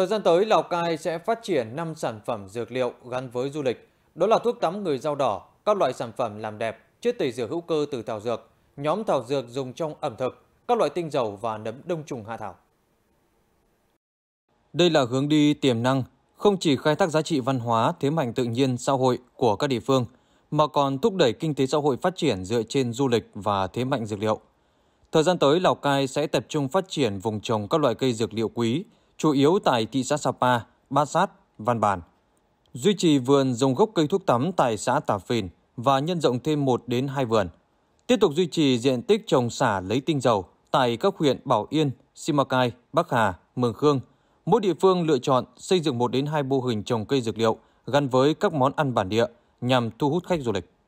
Thời gian tới, Lào Cai sẽ phát triển 5 sản phẩm dược liệu gắn với du lịch. Đó là thuốc tắm người rau đỏ, các loại sản phẩm làm đẹp, chiết tẩy rửa hữu cơ từ thảo dược, nhóm thảo dược dùng trong ẩm thực, các loại tinh dầu và nấm đông trùng hạ thảo. Đây là hướng đi tiềm năng, không chỉ khai thác giá trị văn hóa, thế mạnh tự nhiên, xã hội của các địa phương, mà còn thúc đẩy kinh tế xã hội phát triển dựa trên du lịch và thế mạnh dược liệu. Thời gian tới, Lào Cai sẽ tập trung phát triển vùng trồng các loại cây dược liệu quý, chủ yếu tại thị xã Sapa, Ba Sát, Văn Bàn. Duy trì vườn dùng gốc cây thuốc tắm tại xã Tà Phìn và nhân rộng thêm 1 đến 2 vườn. Tiếp tục duy trì diện tích trồng xả lấy tinh dầu tại các huyện Bảo Yên, Simacai, Bắc Hà, Mường Khương. Mỗi địa phương lựa chọn xây dựng 1 đến 2 mô hình trồng cây dược liệu gắn với các món ăn bản địa nhằm thu hút khách du lịch.